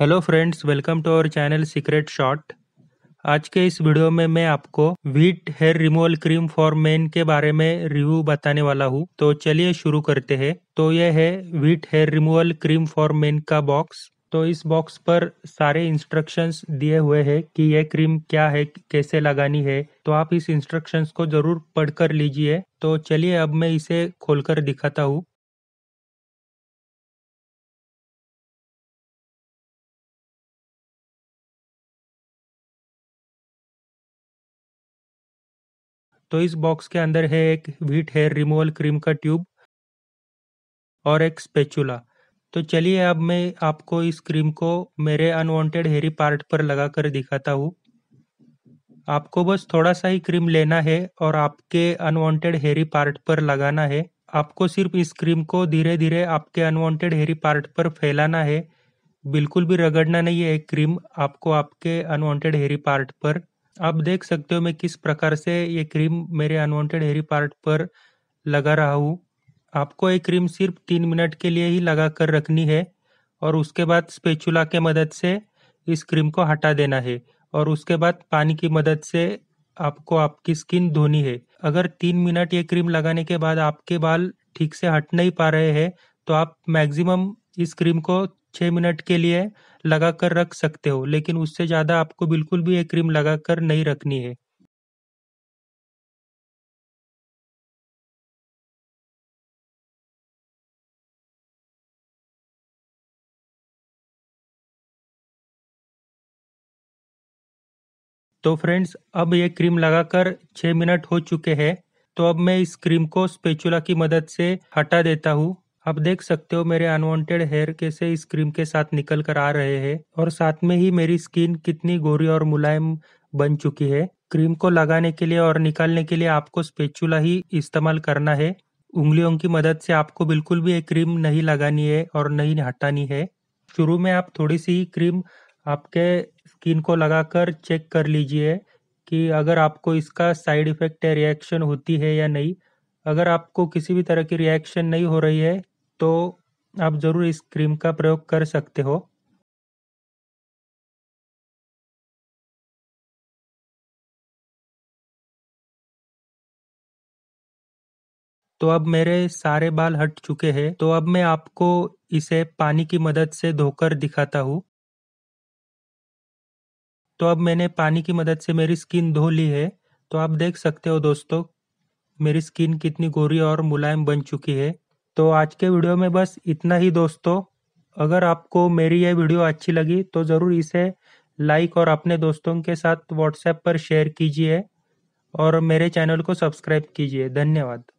Hello friends welcome to our channel secret shot आज के इस वीडियो में मैं आपको Veet hair removal cream for men के बारे में रिव्यू बताने वाला हूँ तो चलिए शुरू करते हैं तो यह है Veet hair removal cream for men का बॉक्स तो इस बॉक्स पर सारे इंस्ट्रक्शंस दिए हुए हैं कि यह क्रीम क्या है कैसे लगानी है तो आप इस इंस्ट्रक्शंस को जरूर पढ़कर लीजिए तो चलिए अब मैं इसे खोलकर दिखाता हूँ तो इस बॉक्स के अंदर है एक व्हीट हेयर रिमूवल क्रीम का ट्यूब और एक स्पेचुला तो चलिए अब मैं आपको इस क्रीम को मेरे अनवांटेड हेरी पार्ट पर लगा कर दिखाता हूँ आपको बस थोड़ा सा ही क्रीम लेना है और आपके अनवांटेड हेरी पार्ट पर लगाना है आपको सिर्फ इस क्रीम को धीरे धीरे आपके अनवांटेड हेरी पार्ट पर फैलाना है बिल्कुल भी रगड़ना नहीं है क्रीम आपको आपके अनवांटेड हेरी पार्ट पर आप देख सकते हो मैं किस प्रकार से ये क्रीम मेरे अनवांटेड हेरी पार्ट पर लगा रहा हूँ आपको ये क्रीम सिर्फ तीन मिनट के लिए ही लगा कर रखनी है और उसके बाद स्पेचुला के मदद से इस क्रीम को हटा देना है और उसके बाद पानी की मदद से आपको आपकी स्किन धोनी है अगर तीन मिनट ये क्रीम लगाने के बाद आपके बाल ठीक से हट नहीं पा रहे हैं तो आप मैक्सिमम इस क्रीम को छः मिनट के लिए लगा कर रख सकते हो लेकिन उससे ज़्यादा आपको बिल्कुल भी ये क्रीम लगा कर नहीं रखनी है तो फ्रेंड्स अब ये क्रीम लगाकर छह मिनट हो चुके हैं तो अब मैं इस क्रीम को स्पेचुला की मदद से हटा देता हूँ आप देख सकते हो मेरे अनवांटेड हेयर कैसे इस क्रीम के साथ निकल कर आ रहे हैं और साथ में ही मेरी स्किन कितनी गोरी और मुलायम बन चुकी है क्रीम को लगाने के लिए और निकालने के लिए आपको स्पेचुला ही इस्तेमाल करना है उंगलियों की मदद से आपको बिल्कुल भी ये क्रीम नहीं लगानी है और नहीं हटानी है शुरू में आप थोड़ी सी क्रीम आपके स्किन को लगाकर चेक कर लीजिए कि अगर आपको इसका साइड इफेक्ट या रिएक्शन होती है या नहीं अगर आपको किसी भी तरह की रिएक्शन नहीं हो रही है तो आप ज़रूर इस क्रीम का प्रयोग कर सकते हो। तो अब मेरे सारे बाल हट चुके हैं, तो अब मैं आपको इसे पानी की मदद से धोकर दिखाता हूं तो अब मैंने पानी की मदद से मेरी स्किन धो ली है, तो आप देख सकते हो दोस्तों, मेरी स्किन कितनी गोरी और मुलायम बन चुकी है। तो आज के वीडियो में बस इतना ही दोस्तों अगर आपको मेरी यह वीडियो अच्छी लगी तो ज़रूर इसे लाइक और अपने दोस्तों के साथ व्हाट्सएप पर शेयर कीजिए और मेरे चैनल को सब्सक्राइब कीजिए धन्यवाद